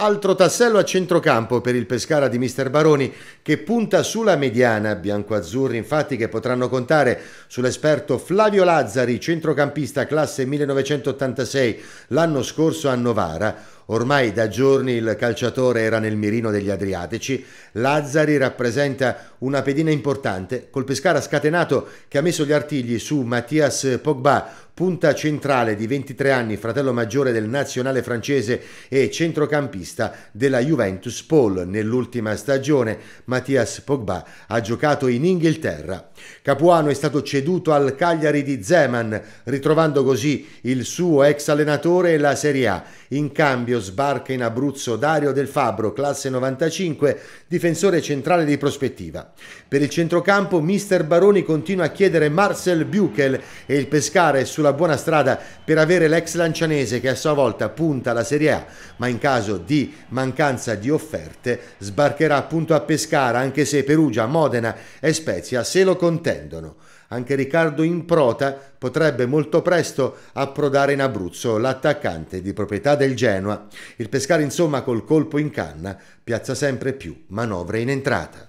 Altro tassello a centrocampo per il Pescara di Mister Baroni che punta sulla mediana. bianco-azzurri, infatti che potranno contare sull'esperto Flavio Lazzari, centrocampista classe 1986, l'anno scorso a Novara. Ormai da giorni il calciatore era nel mirino degli Adriatici. Lazzari rappresenta una pedina importante col Pescara scatenato che ha messo gli artigli su Mattias Pogba, punta centrale di 23 anni, fratello maggiore del nazionale francese e centrocampista della Juventus Paul. Nell'ultima stagione Mattias Pogba ha giocato in Inghilterra. Capuano è stato ceduto al Cagliari di Zeman, ritrovando così il suo ex allenatore e la Serie A. In cambio sbarca in Abruzzo Dario Del Fabbro, classe 95, difensore centrale di prospettiva. Per il centrocampo mister Baroni continua a chiedere Marcel Buchel e il Pescara è sulla sulla buona strada per avere l'ex lancianese che a sua volta punta alla Serie A, ma in caso di mancanza di offerte sbarcherà appunto a Pescara, anche se Perugia, Modena e Spezia se lo contendono. Anche Riccardo Improta potrebbe molto presto approdare in Abruzzo, l'attaccante di proprietà del Genoa. Il Pescara insomma col colpo in canna piazza sempre più manovre in entrata.